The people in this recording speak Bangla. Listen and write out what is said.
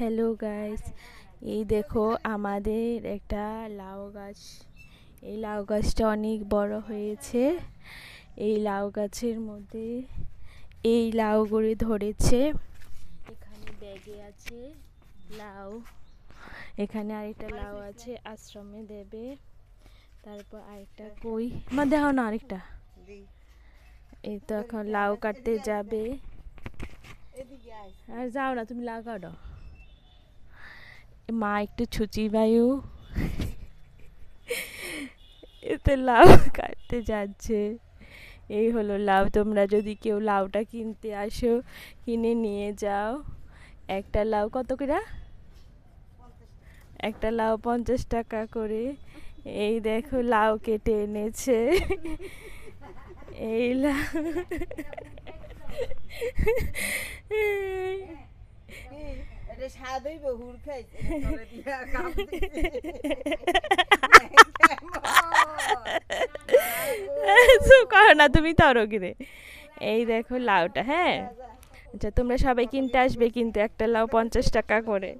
হ্যালো গাইস এই দেখো আমাদের একটা লাউ গাছ এই লাউ গাছটা অনেক বড় হয়েছে এই লাউ গাছের মধ্যে এই লাউ গড়ে ধরেছে এখানে ব্যাগে আছে লাউ এখানে আরেকটা লাউ আছে আশ্রমে দেবে তারপর আরেকটা কই মা দেখো না আরেকটা এই তো এখন লাউ কাটতে যাবে আর যাও না তুমি লাউ কাটো মা একটু ছুচি বায়ু এতে লাউ কাটতে যাচ্ছে এই হলো লাউ তোমরা যদি কেউ লাউটা কিনতে আসো কিনে নিয়ে যাও একটা লাউ কত করে একটা লাউ পঞ্চাশ টাকা করে এই দেখো লাউ কেটে এনেছে এই লাউ এটা স্বাদ হইব খাইছে করো না তুমি তরো কিরে এই দেখো লাউটা হ্যাঁ আচ্ছা তোমরা সবাই কিনতে আসবে কিন্তু একটা লাউ পঞ্চাশ টাকা করে